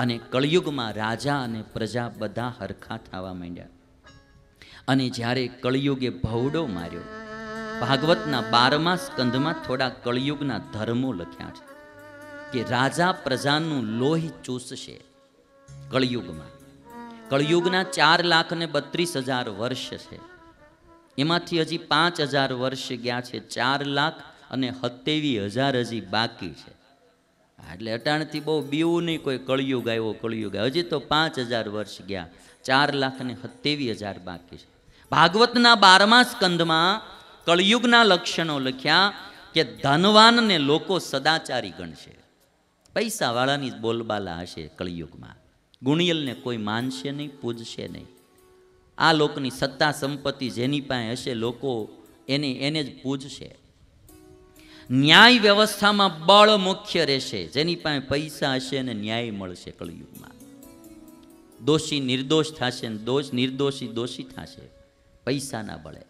અને કળિયુગમાં રાજા અને પ્રજા બધા હરખા થવા માંડ્યા અને જ્યારે કળિયુગે ભવડો માર્યો ભાગવતના બારમા સ્કંધમાં થોડા કળિયુગના ધર્મો લખ્યા છે કે રાજા પ્રજાનું લોહી ચૂસશે કળિયુગમાં કળિયુગના ચાર લાખ ને બત્રીસ હજાર વર્ષ છે એમાંથી હજી પાંચ હજાર વર્ષ ગયા છે ચાર લાખ અને સત્યાવી હજાર હજી બાકી છે એટલે અટાણથી બહુ બીવું નહીં કોઈ કળિયુગ આવ્યો કળિયુગ આવ્યો હજી તો પાંચ હજાર વર્ષ ગયા ચાર લાખ ને સત્યાવીસ હજાર બાકી છે ભાગવતના બારમા સ્કંદમાં કળિયુગના લક્ષણો લખ્યા કે ધનવાનને લોકો સદાચારી ગણશે પૈસાવાળાની બોલબાલા હશે કળિયુગમાં ગુણિયલને કોઈ માનશે નહીં પૂજશે નહીં આ લોકની સત્તા સંપત્તિ જેની પાસે હશે લોકો એને એને જ પૂજશે ન્યાય વ્યવસ્થામાં બળ મુખ્ય રહેશે જેની પાસે પૈસા હશે અને ન્યાય મળશે કળિયુગમાં દોષી નિર્દોષ થશે ને દોષ નિર્દોષી દોષી થશે પૈસાના બળે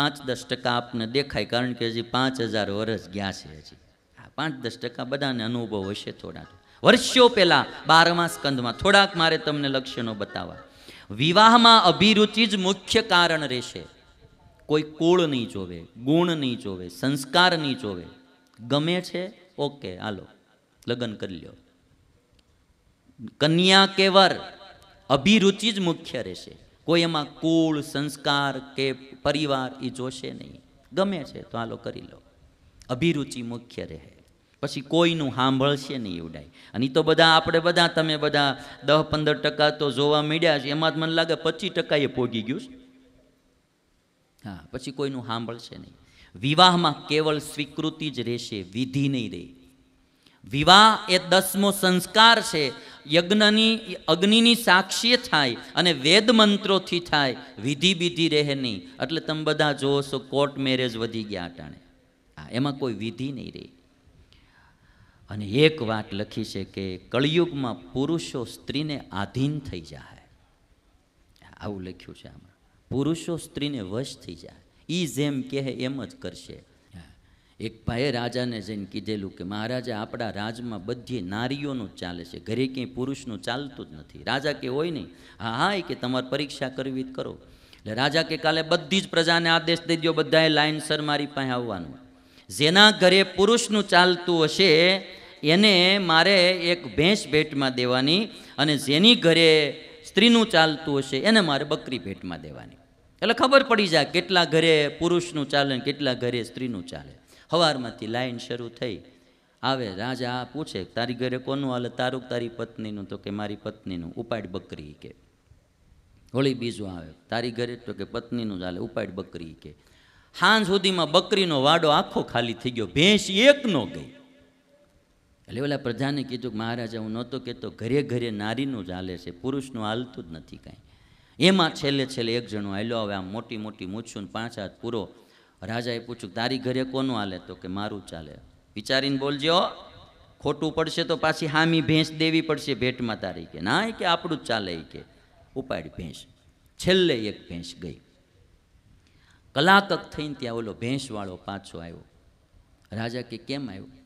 પાંચ દસ ટકા આપને દેખાય કારણ કે હજી પાંચ હજાર વર્ષ ગયા છે હજી આ પાંચ દસ ટકા બધાને અનુભવ હશે થોડા વર્ષો પહેલાં બારમા સ્કંદમાં થોડાક મારે તમને લક્ષણો બતાવવા વિવાહમાં અભિરુચિ જ મુખ્ય કારણ રહેશે કોઈ કુળ નહીં જોવે ગુણ નહીં જોવે સંસ્કાર નહીં જોવે ગમે છે ઓકે હાલો લગ્ન કરી લ્યો કન્યા કે વર અભિરુચિ જ મુખ્ય રહેશે કોઈ એમાં કુળ સંસ્કાર કે પરિવાર એ જોશે નહીં ગમે છે તો હાલો કરી લો અભિરુચિ મુખ્ય રહે પછી કોઈનું સાંભળશે નહીં એવડાય અને તો બધા આપણે બધા તમે બધા દસ પંદર ટકા તો જોવા મળ્યા છે એમાં જ મને લાગે પચીસ ટકા એ પોગી ગયું છે હા પછી કોઈનું સાંભળશે નહીં વિવાહમાં કેવળ સ્વીકૃતિ જ રહેશે વિધિ નહીં રહે વિવાહ એ દસમો સંસ્કાર છે યજ્ઞની અગ્નિની સાક્ષી થાય અને વેદ મંત્રોથી થાય વિધિ વિધિ રહે નહીં એટલે તમે બધા જોવો છો કોર્ટ મેરેજ વધી ગયા અટાણે હા એમાં કોઈ વિધિ નહીં રહે અને એક વાત લખી છે કે કળિયુગમાં પુરુષો સ્ત્રીને આધીન થઈ જાય આવું લખ્યું છે આમાં પુરુષો સ્ત્રીને વશ થઈ જાય એ જેમ કહે એમ જ કરશે એક ભાઈએ રાજાને જઈને કીધેલું કે મહારાજા આપણા રાજમાં બધી નારીઓનું ચાલે છે ઘરે ક્યાંય પુરુષનું ચાલતું જ નથી રાજા કે હોય નહીં હા હા એ કે તમારે પરીક્ષા કરવી જ કરો એટલે રાજા કે કાલે બધી જ પ્રજાને આદેશ દઈ દો બધાએ લાઇનસર મારી પાસે આવવાનું જેના ઘરે પુરુષનું ચાલતું હશે એને મારે એક ભેંસ ભેટમાં દેવાની અને જેની ઘરે સ્ત્રીનું ચાલતું હશે એને મારે બકરી ભેટમાં દેવાની એટલે ખબર પડી જાય કેટલા ઘરે પુરુષનું ચાલે કેટલા ઘરે સ્ત્રીનું ચાલે હવારમાંથી લાઈન શરૂ થઈ આવે રાજા આ પૂછે તારી ઘરે કોનું હાલે તારું તારી પત્નીનું તો કે મારી પત્નીનું ઉપાડ બકરી કે હોળી બીજું આવે તારી ઘરે તો કે પત્નીનું ચાલે ઉપાડ બકરી કે હાંજ સુધીમાં બકરીનો વાડો આખો ખાલી થઈ ગયો ભેંસ એક નો ગઈ એટલે ઓલા પ્રજાને કીધું કે મહારાજા હું નહોતો કહેતો ઘરે ઘરે નારીનું જ હાલે છે પુરુષનું હાલતું જ નથી કાંઈ એમાં છેલ્લે છેલ્લે એક જણો હાલ્યો હવે આમ મોટી મોટી મૂછું પાંચ હાથ પૂરો રાજાએ પૂછ્યું તારી ઘરે કોનું હાલે તો કે મારું ચાલે વિચારીને બોલજો ખોટું પડશે તો પાછી હામી ભેંસ દેવી પડશે ભેટમાં તારી કે ના કે આપણું જ ચાલે કે ઉપાડી ભેંસ છેલ્લે એક ભેંસ ગઈ કલાકક થઈને ત્યાં ઓલો ભેંસવાળો પાછો આવ્યો રાજા કે કેમ આવ્યો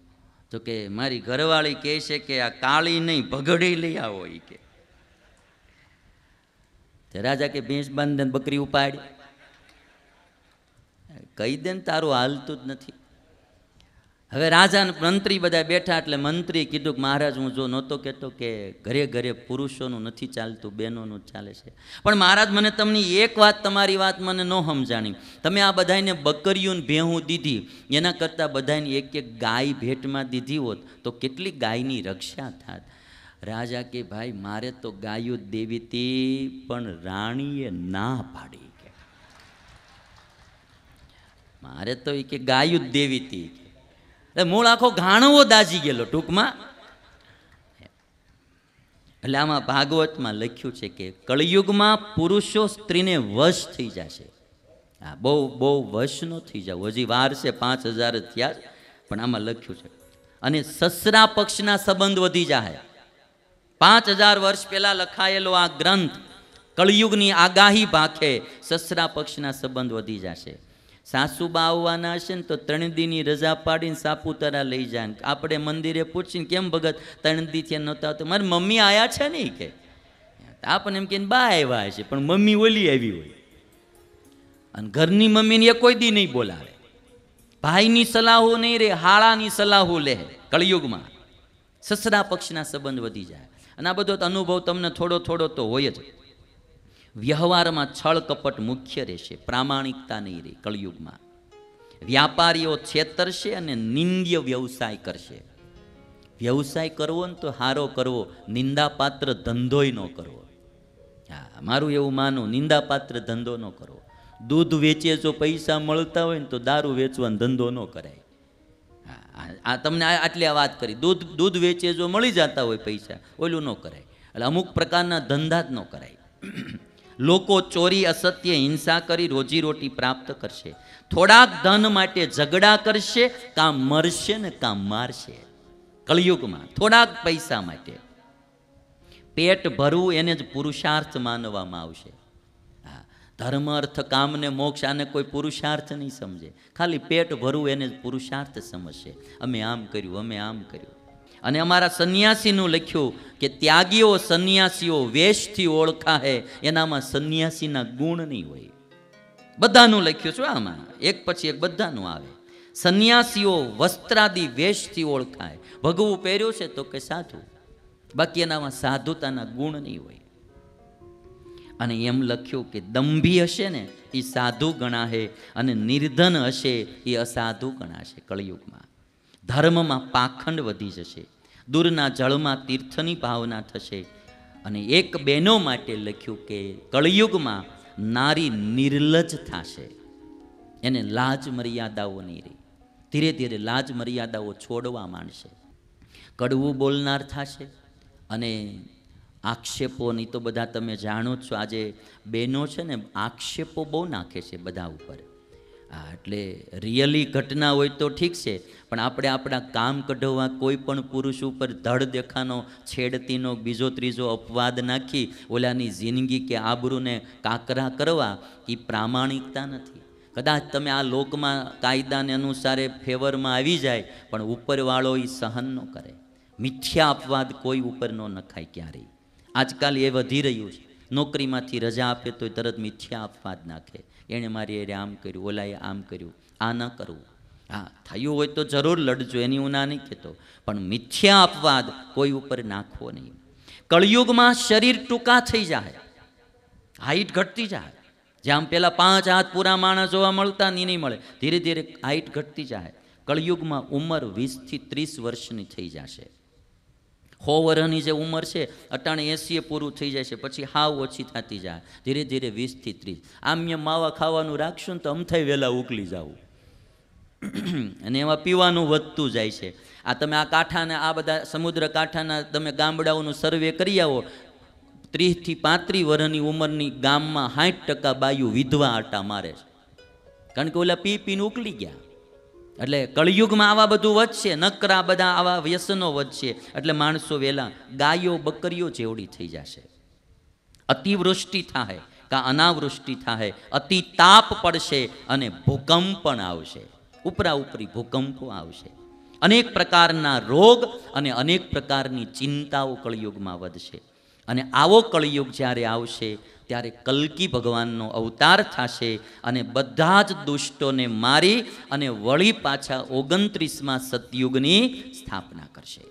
તો કે મારી ઘરવાળી કહે છે કે આ કાળી નહીં ભગડી લઈ આવો એ કે રાજા કે ભેંસ બાંધી બકરી ઉપાડી કહી દે ને તારું હાલતું જ નથી હવે રાજા મંત્રી બધા બેઠા એટલે મંત્રી કીધું કે મહારાજ હું જો નહોતો કહેતો કે ઘરે ઘરે પુરુષોનું નથી ચાલતું બહેનોનું ચાલે છે પણ મહારાજ મને તમને એક વાત તમારી વાત મને ન સમજાણી તમે આ બધાને બકરીઓને ભેહું દીધી એના કરતાં બધાને એક એક ગાય ભેટમાં દીધી હોત તો કેટલી ગાયની રક્ષા થાત રાજા કે ભાઈ મારે તો ગાયો દેવી હતી પણ રાણીએ ના પાડી કે મારે તો એક ગાયું જ દેવી હતી એટલે મૂળ આખો ઘાણવો દાજી ગયેલો ટૂંકમાં એટલે આમાં ભાગવતમાં લખ્યું છે કે કળિયુગમાં પુરુષો સ્ત્રીને વશ થઈ જશે હા બહુ બહુ વશ ન થઈ જાવ હજી વાર છે પાંચ હજાર થયા પણ આમાં લખ્યું છે અને સસરા પક્ષના સંબંધ વધી જાય પાંચ હજાર વર્ષ પહેલાં લખાયેલો આ ગ્રંથ કળિયુગની આગાહી ભાખે સસરા પક્ષના સંબંધ વધી જશે સાસુબા આવવાના હશે ને તો ત્રણ દીની રજા પાડીને સાપુતારા લઈ જાય ને આપણે મંદિરે પૂછીને કેમ ભગત ત્રણ દીથી નહોતા તો મારી મમ્મી આયા છે ને કે આપણને એમ કે બા આવ્યા હશે પણ મમ્મી ઓલી આવી હોય અને ઘરની મમ્મીને એ કોઈ દી નહીં બોલાવે ભાઈની સલાહો નહીં રે હાળાની સલાહો લે કળિયુગમાં સસરા પક્ષના સંબંધ વધી જાય અને આ બધો અનુભવ તમને થોડો થોડો તો હોય જ વ્યવહારમાં છળ કપટ મુખ્ય રહેશે પ્રામાણિકતા નહીં રહે કળયુગમાં વ્યાપારીઓ છેતરશે અને નિંદ્ય વ્યવસાય કરશે વ્યવસાય કરવો ને તો હારો કરવો નિંદાપાત્ર ધંધોય ન કરવો હા મારું એવું માનું નિંદાપાત્ર ધંધો ન કરવો દૂધ વેચે જો પૈસા મળતા હોય ને તો દારૂ વેચવાનો ધંધો ન કરાય આ તમને આટલી આ વાત કરી દૂધ દૂધ વેચે જો મળી જતા હોય પૈસા ઓલું ન કરાય એટલે અમુક પ્રકારના ધંધા જ ન કરાય લોકો ચોરી અસત્ય હિંસા કરી રોજીરોટી પ્રાપ્ત કરશે થોડાક ધન માટે ઝઘડા કરશે કાં મરશે ને કાં મારશે કળિયુગમાં થોડાક પૈસા માટે પેટ ભરવું એને જ પુરુષાર્થ માનવામાં આવશે ધર્મ અર્થ કામને મોક્ષ આને કોઈ પુરુષાર્થ નહીં સમજે ખાલી પેટ ભરવું એને જ પુરુષાર્થ સમજશે અમે આમ કર્યું અમે આમ કર્યું અને અમારા સંન્યાસીનું લખ્યું કે ત્યાગીઓ સંન્યાસીઓ વેશથી ઓળખા હે એનામાં સંન્યાસીના ગુણ નહીં હોય બધાનું લખ્યું છું આમાં એક પછી એક બધાનું આવે સંન્યાસીઓ વસ્ત્રાદી વેશથી ઓળખાય ભગવું પહેર્યું છે તો કે સાધુ બાકી એનામાં સાધુતાના ગુણ નહીં હોય અને એમ લખ્યું કે દંભી હશે ને એ સાધુ ગણાશે અને નિર્ધન હશે એ અસાધુ ગણાશે કળિયુગમાં ધર્મમાં પાખંડ વધી જશે દૂરના જળમાં તીર્થની ભાવના થશે અને એક બહેનો માટે લખ્યું કે કળિયુગમાં નારી નિર્લજ થશે એને લાજ મર્યાદાઓ નહીં રહી ધીરે ધીરે લાજ મર્યાદાઓ છોડવા માંડશે કડવું બોલનાર થશે અને આક્ષેપોની તો બધા તમે જાણો છો આજે બહેનો છે ને આક્ષેપો બહુ નાખે છે બધા ઉપર હા એટલે રિયલી ઘટના હોય તો ઠીક છે પણ આપણે આપણા કામ કઢવા કોઈ પણ પુરુષ ઉપર ધડ દેખાનો છેડતીનો બીજો ત્રીજો અપવાદ નાખી ઓલાની જિંદગી કે આબરૂને કાકરા કરવા એ પ્રામાણિકતા નથી કદાચ તમે આ લોકમાં કાયદાને અનુસારે ફેવરમાં આવી જાય પણ ઉપરવાળો એ સહન ન કરે મિથ્યા અપવાદ કોઈ ઉપર ન નખાય ક્યારેય આજકાલ એ વધી રહ્યું છે નોકરીમાંથી રજા આપે તો તરત મિથ્યા અપવાદ નાખે એણે મારી એરે આમ કર્યું ઓલાએ આમ કર્યું આ ન કરવું હા થયું હોય તો જરૂર લડજો એની હું ના નહીં કહેતો પણ મિથ્યા અપવાદ કોઈ ઉપર નાખવો નહીં કળિયુગમાં શરીર ટૂંકા થઈ જાય હાઇટ ઘટતી જાય જ્યાં પહેલાં પાંચ હાથ પૂરા માણસ જોવા મળતા ની નહીં મળે ધીરે ધીરે હાઇટ ઘટતી જાય કળિયુગમાં ઉંમર વીસથી ત્રીસ વર્ષની થઈ જશે સો વર્ષની જે ઉંમર છે અટાણે એંસીએ પૂરું થઈ જાય છે પછી હાવ ઓછી થતી જાય ધીરે ધીરે વીસથી ત્રીસ આમ્ય માવા ખાવાનું રાખશું ને તો અમથાય વહેલા ઉકલી જવું અને એમાં પીવાનું વધતું જાય છે આ તમે આ કાંઠાના આ બધા સમુદ્ર કાંઠાના તમે ગામડાઓનું સર્વે કરી આવો ત્રીસથી પાંત્રીસ વર્ષની ઉંમરની ગામમાં સાઠ ટકા બાયું વિધવા આટા મારે છે કારણ કે ઓલા પી પીને ઉકલી ગયા એટલે કળિયુગમાં આવા બધું વધશે નકરા બધા આવા વ્યસનો વધશે એટલે માણસો વહેલા ગાયો બકરીઓ જેવડી થઈ જશે અતિવૃષ્ટિ થાય કા અનાવૃષ્ટિ થાય અતિ તાપ પડશે અને ભૂકંપ પણ આવશે ઉપરા ઉપરી ભૂકંપો આવશે અનેક પ્રકારના રોગ અને અનેક પ્રકારની ચિંતાઓ કળિયુગમાં વધશે અને આવો કળિયુગ જ્યારે આવશે ત્યારે કલકી ભગવાનનો અવતાર થશે અને બધા જ દુષ્ટોને મારી અને વળી પાછા ઓગણત્રીસમાં સતયુગની સ્થાપના કરશે